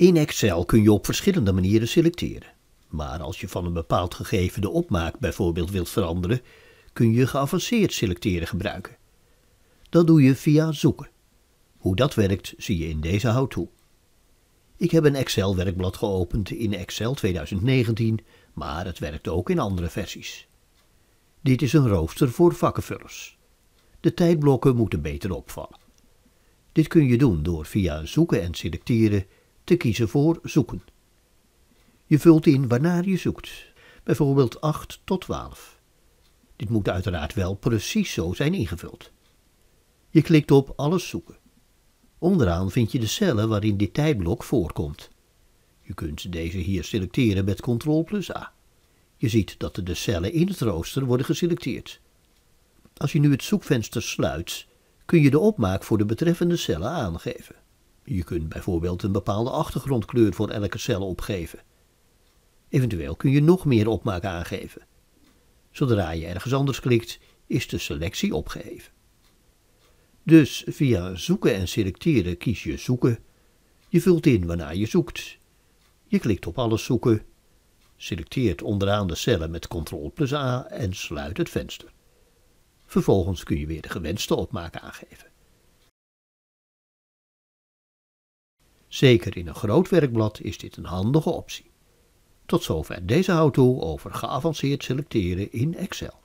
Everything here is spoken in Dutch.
In Excel kun je op verschillende manieren selecteren. Maar als je van een bepaald gegeven de opmaak bijvoorbeeld wilt veranderen, kun je geavanceerd selecteren gebruiken. Dat doe je via zoeken. Hoe dat werkt zie je in deze how-to. Ik heb een Excel-werkblad geopend in Excel 2019, maar het werkt ook in andere versies. Dit is een rooster voor vakkenvullers. De tijdblokken moeten beter opvallen. Dit kun je doen door via zoeken en selecteren te kiezen voor zoeken. Je vult in waarnaar je zoekt, bijvoorbeeld 8 tot 12. Dit moet uiteraard wel precies zo zijn ingevuld. Je klikt op alles zoeken. Onderaan vind je de cellen waarin dit tijdblok voorkomt. Je kunt deze hier selecteren met Ctrl plus A. Je ziet dat de cellen in het rooster worden geselecteerd. Als je nu het zoekvenster sluit, kun je de opmaak voor de betreffende cellen aangeven. Je kunt bijvoorbeeld een bepaalde achtergrondkleur voor elke cel opgeven. Eventueel kun je nog meer opmaak aangeven. Zodra je ergens anders klikt, is de selectie opgeheven. Dus via zoeken en selecteren kies je zoeken. Je vult in waarnaar je zoekt. Je klikt op alles zoeken. Selecteert onderaan de cellen met Ctrl plus A en sluit het venster. Vervolgens kun je weer de gewenste opmaak aangeven. Zeker in een groot werkblad is dit een handige optie. Tot zover deze how-to over geavanceerd selecteren in Excel.